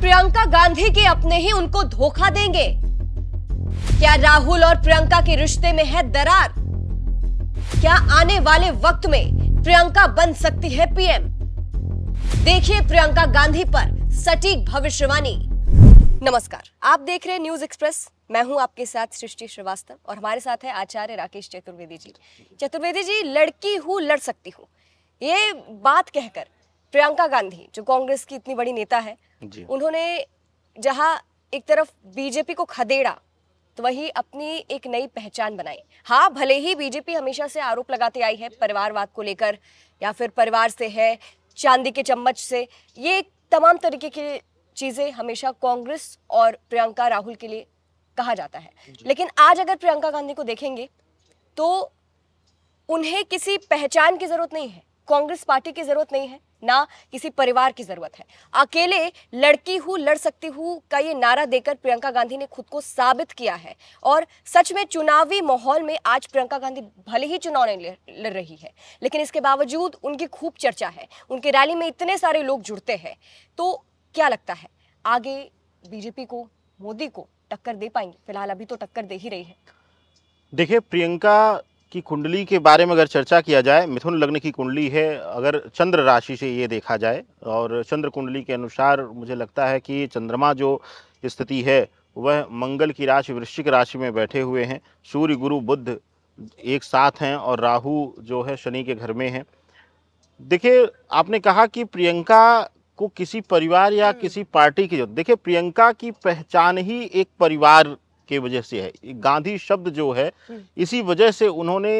प्रियंका गांधी के अपने ही उनको धोखा देंगे क्या राहुल और प्रियंका के रिश्ते में है दरार क्या आने वाले वक्त में प्रियंका बन सकती है पीएम देखिए प्रियंका गांधी पर सटीक भविष्यवाणी नमस्कार आप देख रहे हैं न्यूज एक्सप्रेस मैं हूं आपके साथ सृष्टि श्रीवास्तव और हमारे साथ है आचार्य राकेश चतुर्वेदी जी चतुर्वेदी जी लड़की हूँ लड़ सकती हूँ ये बात कहकर प्रियंका गांधी जो कांग्रेस की इतनी बड़ी नेता है उन्होंने जहाँ एक तरफ बीजेपी को खदेड़ा तो वही अपनी एक नई पहचान बनाई हाँ भले ही बीजेपी हमेशा से आरोप लगाते आई है परिवारवाद को लेकर या फिर परिवार से है चांदी के चम्मच से ये तमाम तरीके की चीज़ें हमेशा कांग्रेस और प्रियंका राहुल के लिए कहा जाता है लेकिन आज अगर प्रियंका गांधी को देखेंगे तो उन्हें किसी पहचान की ज़रूरत नहीं है कांग्रेस पार्टी की जरूरत नहीं है ना किसी परिवार की जरूरत है अकेले लड़की हूँ लड़ सकती हूँ का ये नारा देकर प्रियंका गांधी ने खुद को साबित किया है और सच में चुनावी माहौल में आज प्रियंका गांधी भले ही चुनाव नहीं लड़ रही है लेकिन इसके बावजूद उनकी खूब चर्चा है उनकी रैली में इतने सारे लोग जुड़ते हैं तो क्या लगता है आगे बीजेपी को मोदी को टक्कर दे पाएंगे फिलहाल अभी तो टक्कर दे ही रही है देखिए प्रियंका की कुंडली के बारे में अगर चर्चा किया जाए मिथुन लग्न की कुंडली है अगर चंद्र राशि से ये देखा जाए और चंद्र कुंडली के अनुसार मुझे लगता है कि चंद्रमा जो स्थिति है वह मंगल की राशि वृश्चिक राशि में बैठे हुए हैं सूर्य गुरु बुद्ध एक साथ हैं और राहु जो है शनि के घर में हैं देखिए आपने कहा कि प्रियंका को किसी परिवार या हम्म। किसी पार्टी की जो देखिए प्रियंका की पहचान ही एक परिवार के वजह से है गांधी शब्द जो है हम्म। इसी वजह से उन्होंने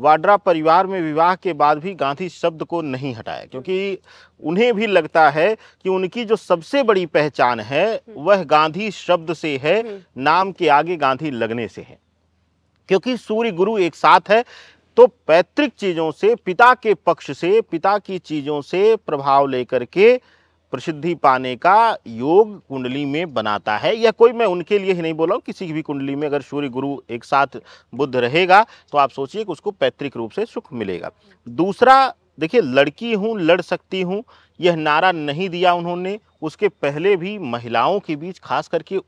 वाड्रा परिवार में विवाह के बाद भी गांधी शब्द को नहीं हटाया क्योंकि उन्हें भी लगता है कि उनकी जो सबसे बड़ी पहचान है हम्म। वह गांधी शब्द से है हम्म। नाम के आगे गांधी लगने से है क्योंकि सूर्य गुरु एक साथ है तो पैतृक चीज़ों से पिता के पक्ष से पिता की चीज़ों से प्रभाव लेकर के प्रसिद्धि पाने का योग कुंडली में बनाता है या कोई मैं उनके लिए ही नहीं बोला हूँ किसी की भी कुंडली में अगर सूर्य गुरु एक साथ बुद्ध रहेगा तो आप सोचिए कि उसको पैतृक रूप से सुख मिलेगा दूसरा देखिए लड़की हूँ लड़ सकती हूँ यह नारा नहीं दिया उन्होंने उसके पहले भी महिलाओं के बीच खास करके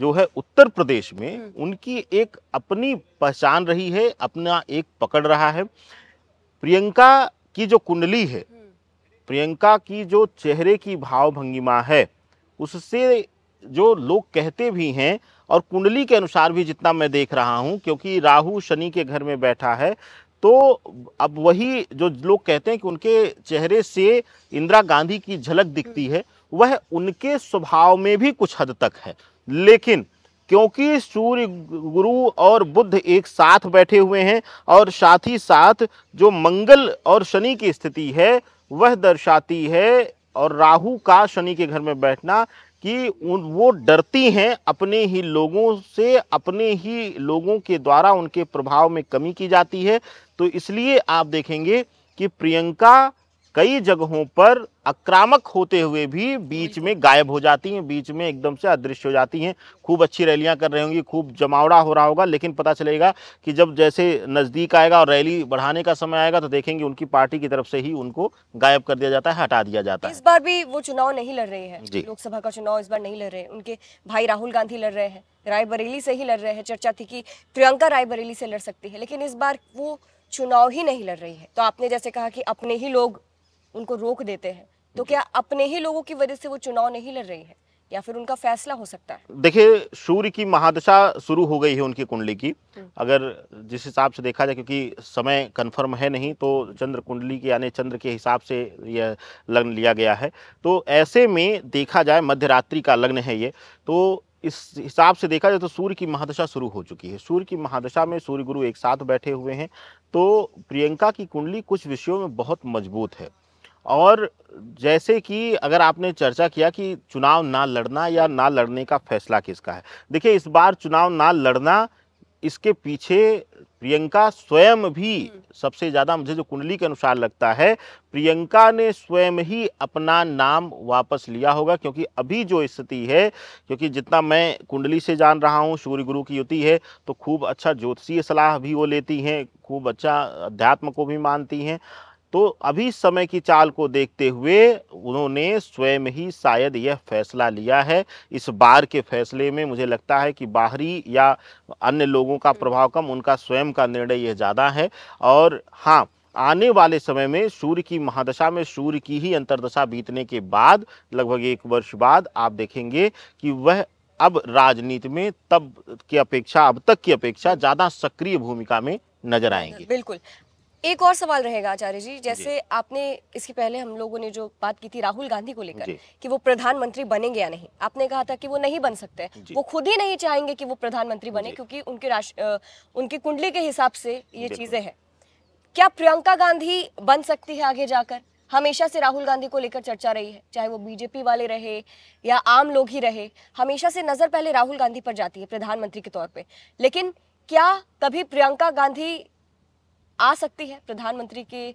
जो है उत्तर प्रदेश में हम्म। उनकी एक अपनी पहचान रही है अपना एक पकड़ रहा है प्रियंका की जो कुंडली है प्रियंका की जो चेहरे की भाव भंगिमा है उससे जो लोग कहते भी हैं और कुंडली के अनुसार भी जितना मैं देख रहा हूं क्योंकि राहु शनि के घर में बैठा है तो अब वही जो लोग कहते हैं कि उनके चेहरे से इंदिरा गांधी की झलक दिखती है वह उनके स्वभाव में भी कुछ हद तक है लेकिन क्योंकि सूर्य गुरु और बुद्ध एक साथ बैठे हुए हैं और साथ ही साथ जो मंगल और शनि की स्थिति है वह दर्शाती है और राहु का शनि के घर में बैठना कि उन वो डरती हैं अपने ही लोगों से अपने ही लोगों के द्वारा उनके प्रभाव में कमी की जाती है तो इसलिए आप देखेंगे कि प्रियंका कई जगहों पर आक्रामक होते हुए भी बीच तो। में गायब हो जाती हैं बीच में एकदम से अदृश्य हो जाती हैं खूब अच्छी रैलियां कर रही होंगी खूब जमावड़ा हो रहा होगा लेकिन पता चलेगा कि जब जैसे नज़दीक आएगा और रैली बढ़ाने का समय आएगा तो देखेंगे उनकी पार्टी की तरफ से ही उनको गायब कर दिया जाता है हटा दिया जाता है इस बार भी वो चुनाव नहीं लड़ रहे हैं लोकसभा का चुनाव इस बार नहीं लड़ रहे हैं उनके भाई राहुल गांधी लड़ रहे हैं रायबरेली से ही लड़ रहे हैं चर्चा थी कि प्रियंका रायबरेली से लड़ सकती है लेकिन इस बार वो चुनाव ही नहीं लड़ रही है तो आपने जैसे कहा कि अपने ही लोग उनको रोक देते हैं तो क्या अपने ही लोगों की वजह से वो चुनाव नहीं लड़ रही है या फिर उनका फैसला हो सकता है देखिए सूर्य की महादशा शुरू हो गई है उनकी कुंडली की हम्म। अगर जिस हिसाब से देखा जाए क्योंकि समय कन्फर्म है नहीं तो चंद्र कुंडली के यानी चंद्र के हिसाब से यह लग्न लिया गया है तो ऐसे में देखा जाए मध्य रात्रि का लग्न है ये तो इस हिसाब से देखा जाए तो सूर्य की महादशा शुरू हो चुकी है सूर्य की महादशा में सूर्य गुरु एक साथ बैठे हुए हैं तो प्रियंका की कुंडली कुछ विषयों में बहुत मजबूत है और जैसे कि अगर आपने चर्चा किया कि चुनाव ना लड़ना या ना लड़ने का फैसला किसका है देखिए इस बार चुनाव ना लड़ना इसके पीछे प्रियंका स्वयं भी हम्म। सबसे ज़्यादा मुझे जो कुंडली के अनुसार लगता है प्रियंका ने स्वयं ही अपना नाम वापस लिया होगा क्योंकि अभी जो स्थिति है क्योंकि जितना मैं कुंडली से जान रहा हूँ सूर्य गुरु की युति है तो खूब अच्छा ज्योतिषीय सलाह भी वो लेती हैं खूब अच्छा अध्यात्म को भी मानती हैं तो अभी समय की चाल को देखते हुए उन्होंने स्वयं ही शायद यह फैसला लिया है इस बार के फैसले में मुझे लगता है कि बाहरी या अन्य लोगों का प्रभाव कम उनका स्वयं का निर्णय यह ज़्यादा है और हाँ आने वाले समय में सूर्य की महादशा में सूर्य की ही अंतरदशा बीतने के बाद लगभग एक वर्ष बाद आप देखेंगे कि वह अब राजनीति में तब की अपेक्षा अब तक की अपेक्षा ज़्यादा सक्रिय भूमिका में नजर आएंगे बिल्कुल एक और सवाल रहेगा आचार्य जी जैसे जी। आपने इसके पहले हम लोगों ने जो बात की थी राहुल गांधी को लेकर कि वो प्रधानमंत्री बनेंगे या नहीं आपने कहा था कि वो नहीं बन सकते वो खुद ही नहीं चाहेंगे कि वो प्रधानमंत्री बने क्योंकि उनके राष्ट्र उनकी कुंडली के हिसाब से ये चीजें हैं क्या प्रियंका गांधी बन सकती है आगे जाकर हमेशा से राहुल गांधी को लेकर चर्चा रही है चाहे वो बीजेपी वाले रहे या आम लोग ही रहे हमेशा से नजर पहले राहुल गांधी पर जाती है प्रधानमंत्री के तौर पे लेकिन क्या कभी प्रियंका गांधी आ सकती है प्रधानमंत्री के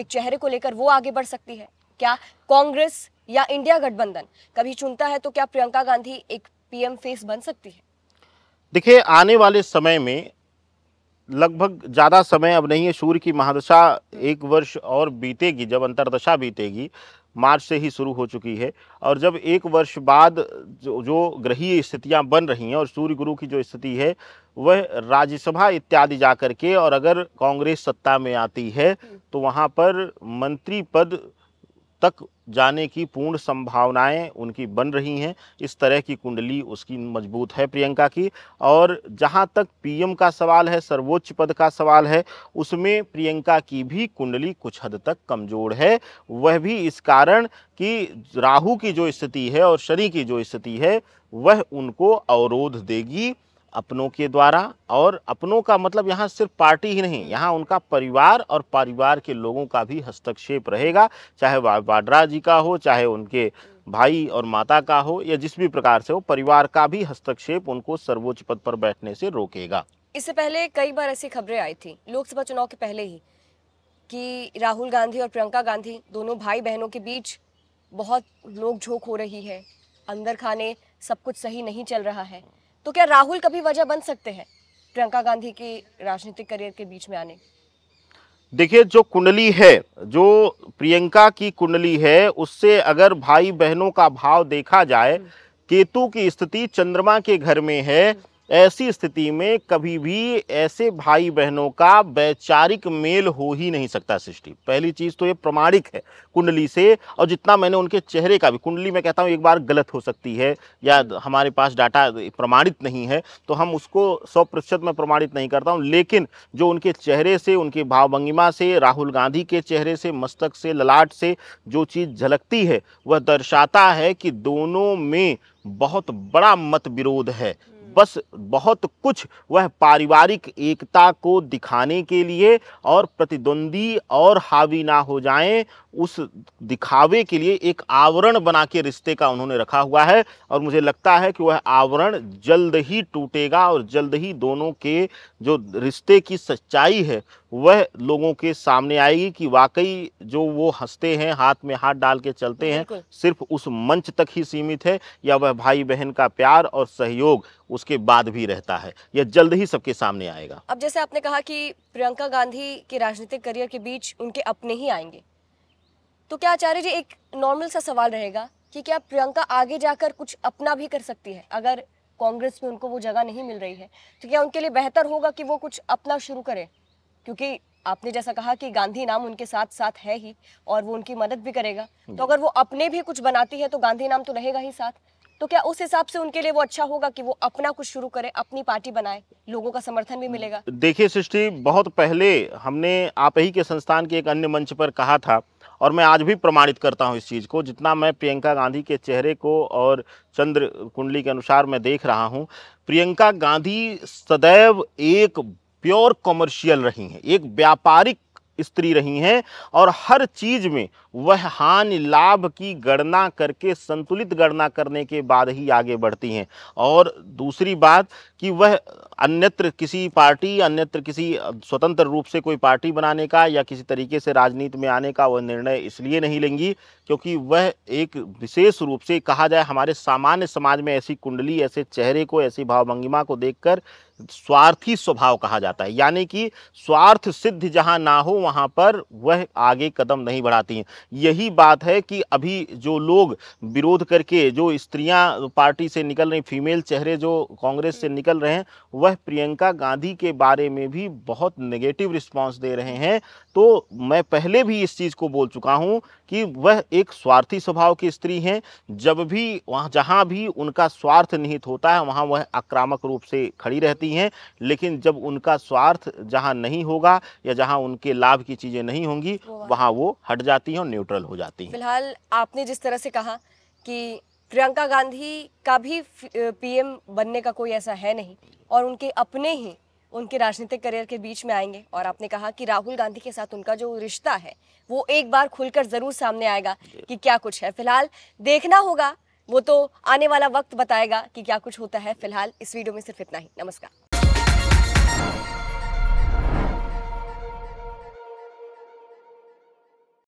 एक चेहरे को लेकर वो आगे बढ़ सकती है क्या कांग्रेस या इंडिया गठबंधन कभी चुनता है तो क्या प्रियंका गांधी एक पीएम फेस बन सकती है देखिए आने वाले समय में लगभग ज़्यादा समय अब नहीं है सूर्य की महादशा एक वर्ष और बीतेगी जब अंतरदशा बीतेगी मार्च से ही शुरू हो चुकी है और जब एक वर्ष बाद जो, जो ग्रहीय स्थितियां बन रही हैं और सूर्य गुरु की जो स्थिति है वह राज्यसभा इत्यादि जा के और अगर कांग्रेस सत्ता में आती है तो वहाँ पर मंत्री पद तक जाने की पूर्ण संभावनाएं उनकी बन रही हैं इस तरह की कुंडली उसकी मजबूत है प्रियंका की और जहां तक पीएम का सवाल है सर्वोच्च पद का सवाल है उसमें प्रियंका की भी कुंडली कुछ हद तक कमज़ोर है वह भी इस कारण कि राहु की जो स्थिति है और शनि की जो स्थिति है वह उनको अवरोध देगी अपनों के द्वारा और अपनों का मतलब यहाँ सिर्फ पार्टी ही नहीं यहाँ उनका परिवार और परिवार के लोगों का भी हस्तक्षेप रहेगा चाहे वाड्रा जी का हो चाहे उनके भाई और माता का हो या जिस भी प्रकार से हो परिवार का भी हस्तक्षेप उनको सर्वोच्च पद पर बैठने से रोकेगा इससे पहले कई बार ऐसी खबरें आई थी लोकसभा चुनाव के पहले ही कि राहुल गांधी और प्रियंका गांधी दोनों भाई बहनों के बीच बहुत नोकझोंक हो रही है अंदर खाने सब कुछ सही नहीं चल रहा है तो क्या राहुल कभी वजह बन सकते हैं प्रियंका गांधी के राजनीतिक करियर के बीच में आने देखिए जो कुंडली है जो प्रियंका की कुंडली है उससे अगर भाई बहनों का भाव देखा जाए हम्म। केतु की स्थिति चंद्रमा के घर में है हम्म। ऐसी स्थिति में कभी भी ऐसे भाई बहनों का वैचारिक मेल हो ही नहीं सकता सृष्टि पहली चीज़ तो ये प्रमाणिक है कुंडली से और जितना मैंने उनके चेहरे का भी कुंडली में कहता हूँ एक बार गलत हो सकती है या हमारे पास डाटा प्रमाणित नहीं है तो हम उसको सौ प्रतिशत में प्रमाणित नहीं करता हूँ लेकिन जो उनके चेहरे से उनके भावभंगिमा से राहुल गांधी के चेहरे से मस्तक से ललाट से जो चीज़ झलकती है वह दर्शाता है कि दोनों में बहुत बड़ा मत विरोध है बस बहुत कुछ वह पारिवारिक एकता को दिखाने के लिए और प्रतिद्वंदी और हावी ना हो जाएं उस दिखावे के लिए एक आवरण बना के रिश्ते का उन्होंने रखा हुआ है और मुझे लगता है कि वह आवरण जल्द ही टूटेगा और जल्द ही दोनों के जो रिश्ते की सच्चाई है वह लोगों के सामने आएगी कि वाकई जो वो हंसते हैं हाथ में हाथ डाल के चलते हैं सिर्फ उस मंच तक ही सीमित है या वह भाई बहन का प्यार और सहयोग उसके बाद भी रहता है यह जल्द ही सबके सामने आएगा अब जैसे आपने कहा कि प्रियंका गांधी के राजनीतिक करियर के बीच उनके अपने ही आएंगे तो क्या आचार्य जी एक नॉर्मल सा सवाल रहेगा कि क्या प्रियंका आगे जाकर कुछ अपना भी कर सकती है अगर कांग्रेस में उनको वो जगह नहीं मिल रही है तो क्या उनके लिए बेहतर होगा कि वो कुछ अपना शुरू करें क्योंकि आपने जैसा कहा कि गांधी नाम उनके साथ साथ है ही और वो उनकी मदद भी करेगा तो अगर वो अपने भी कुछ बनाती है तो गांधी नाम तो रहेगा ही साथ तो क्या उस हिसाब से उनके लिए वो अच्छा होगा कि वो अपना कुछ शुरू करे अपनी पार्टी बनाए लोगों का समर्थन भी मिलेगा देखिए सृष्टि बहुत पहले हमने आप ही के संस्थान के एक अन्य मंच पर कहा था और मैं आज भी प्रमाणित करता हूं इस चीज़ को जितना मैं प्रियंका गांधी के चेहरे को और चंद्र कुंडली के अनुसार मैं देख रहा हूं प्रियंका गांधी सदैव एक प्योर कॉमर्शियल रही हैं एक व्यापारिक स्त्री रही हैं और हर चीज़ में वह हानि लाभ की गणना करके संतुलित गणना करने के बाद ही आगे बढ़ती हैं और दूसरी बात कि वह अन्यत्र किसी पार्टी अन्यत्र किसी स्वतंत्र रूप से कोई पार्टी बनाने का या किसी तरीके से राजनीति में आने का वह निर्णय इसलिए नहीं लेंगी क्योंकि वह एक विशेष रूप से कहा जाए हमारे सामान्य समाज में ऐसी कुंडली ऐसे चेहरे को ऐसी भावभंगिमा को देखकर स्वार्थी स्वभाव कहा जाता है यानी कि स्वार्थ सिद्ध जहां ना हो वहां पर वह आगे कदम नहीं बढ़ाती हैं यही बात है कि अभी जो लोग विरोध करके जो स्त्रियां पार्टी से निकल रही फीमेल चेहरे जो कांग्रेस से निकल रहे हैं वह प्रियंका गांधी के बारे में भी बहुत नेगेटिव रिस्पांस दे रहे हैं तो मैं पहले भी इस चीज़ को बोल चुका हूं कि वह एक स्वार्थी स्वभाव की स्त्री हैं जब भी वहाँ जहाँ भी उनका स्वार्थ निहित होता है वहाँ वह आक्रामक रूप से खड़ी रहती हैं लेकिन जब उनका स्वार्थ जहाँ नहीं होगा या जहाँ उनके लाभ की चीज़ें नहीं होंगी वहाँ वो हट जाती हैं न्यूट्रल हो जाती है फिलहाल आपने जिस तरह से कहा कि प्रियंका गांधी का भी पीएम बनने का कोई ऐसा है नहीं और उनके अपने ही उनके राजनीतिक करियर के बीच में आएंगे और आपने कहा कि राहुल गांधी के साथ उनका जो रिश्ता है वो एक बार खुलकर ज़रूर सामने आएगा कि क्या कुछ है फिलहाल देखना होगा वो तो आने वाला वक्त बताएगा कि क्या कुछ होता है फिलहाल इस वीडियो में सिर्फ इतना ही नमस्कार